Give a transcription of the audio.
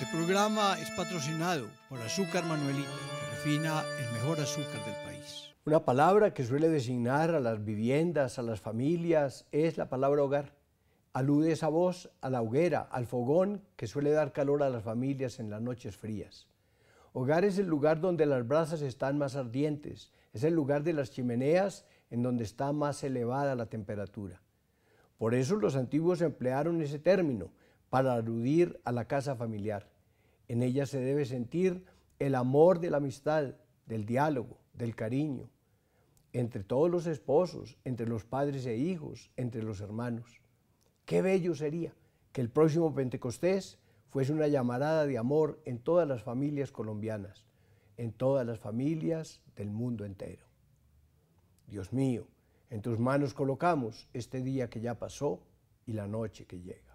Este programa es patrocinado por Azúcar Manuelito, que refina el mejor azúcar del país. Una palabra que suele designar a las viviendas, a las familias, es la palabra hogar. Alude esa voz a la hoguera, al fogón que suele dar calor a las familias en las noches frías. Hogar es el lugar donde las brasas están más ardientes, es el lugar de las chimeneas en donde está más elevada la temperatura. Por eso los antiguos emplearon ese término para aludir a la casa familiar. En ella se debe sentir el amor de la amistad, del diálogo, del cariño, entre todos los esposos, entre los padres e hijos, entre los hermanos. Qué bello sería que el próximo Pentecostés fuese una llamarada de amor en todas las familias colombianas, en todas las familias del mundo entero. Dios mío, en tus manos colocamos este día que ya pasó y la noche que llega.